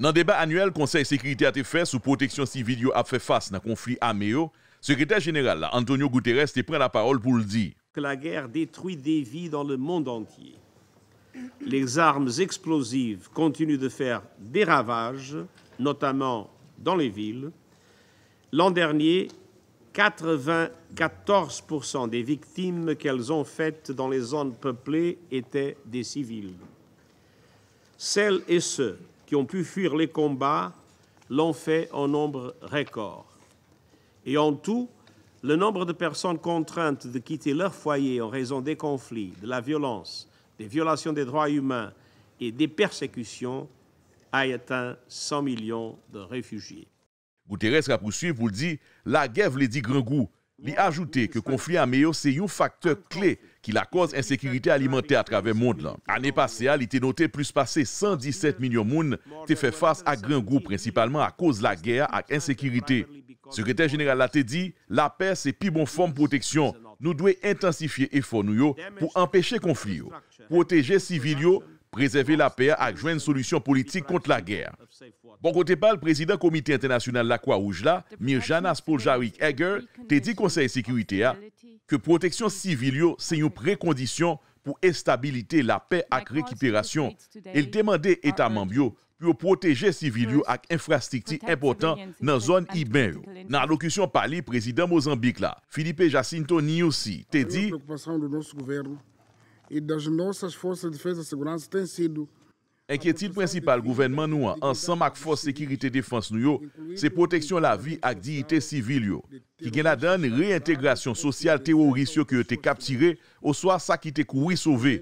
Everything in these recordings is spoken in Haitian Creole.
Dans le débat annuel Conseil sécurité a été fait sous protection civile a fait face un conflit armé secrétaire général Antonio Guterres prend la parole pour le dire. Que la guerre détruit des vies dans le monde entier. Les armes explosives continuent de faire des ravages, notamment dans les villes. L'an dernier, 94% des victimes qu'elles ont faites dans les zones peuplées étaient des civils. Celles et ceux qui ont pu fuir les combats l'ont fait en nombre record. Et en tout, le nombre de personnes contraintes de quitter leur foyer en raison des conflits, de la violence, des violations des droits humains et des persécutions a atteint 100 millions de réfugiés. Guterres poursuivi, vous le dit, la guerre vous dit grand Li ajoute ke konflik an meyo se yon faktor kle ki la koz insekiritè alimentè a travè moun de lan. Ane pasè al, li te note plus pasè 117 milyon moun te fè fars ak gran goup principalman ak koz la gè ak insekiritè. Sekretè jeneral la te di, la pè se pi bon form poteksyon. Nou dwe intensifiye efor nou yo pou empèche konflik yo. Proteje sivil yo, preseve la pè ak jwen solusyon politik kont la gè. Bon kote pal, Prezident Komite Internasyonal la Kwaoujla, Mirjana Spoljarik-Egger, te di konsey sekywite a, ke proteksyon sivilyo se yon prekondisyon pou estabilite la pe ak rekyperasyon, el temande etamanbyo pou yo proteje sivilyo ak infrastikti impotant nan zon ibeyo. Nan alokisyon pali, Prezident Mozambik la, Filipe Jacinto Niyosi, te di... Enkietit prinsipal gouvenman nou an, ansan mak fos sekirite defans nou yo, se proteksyon la vi ak di ite sivil yo. Ki gena dan reintegrasyon sosyal te ou risyo ki yo te kaptire, ou swa sa ki te koui sove.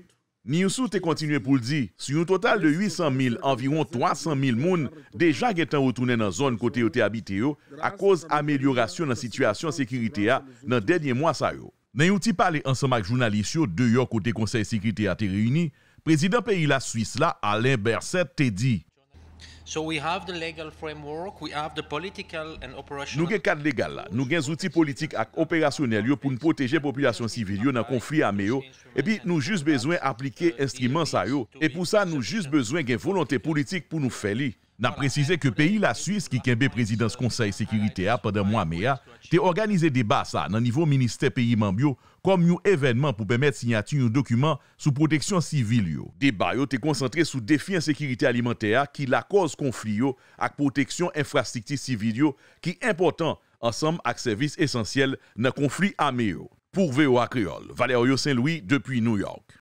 Ni yon sou te kontinue pou ldi, si yon total de 800 mil, anviron 300 mil moun, deja gen tan wotounen nan zon kote yo te abite yo, a koz amelyorasyon nan situasyon sekirite ya nan denye mwa sa yo. Nan yon ti pale ansan mak jounalisyon de yo kote konsey sekirite ya te reyuni, Prezident peyi la Suis la, Alain Berset, te di. Nou gen kat legal la, nou gen zouti politik ak operasyonel yo pou nou proteje populasyon sivil yo nan konfri ame yo. E pi nou jous bezwen aplike instrimans a yo. E pou sa nou jous bezwen gen volante politik pou nou fe li. Nan prezise ke peyi la Suisse ki kenbe prezidans konsay sekirite a padan mwa mea, te organize debasa nan nivou minister peyi mambyo kom yon evenman pou bemet sinyati yon dokumen sou proteksyon sivil yo. Debayo te konsantre sou defi an sekirite alimenteya ki la koz konfli yo ak proteksyon infrastikti sivil yo ki importan ansam ak servis esensyel nan konfli a meyo. Pour VOA Kriol, Valerio Saint-Louis, Depuy, New York.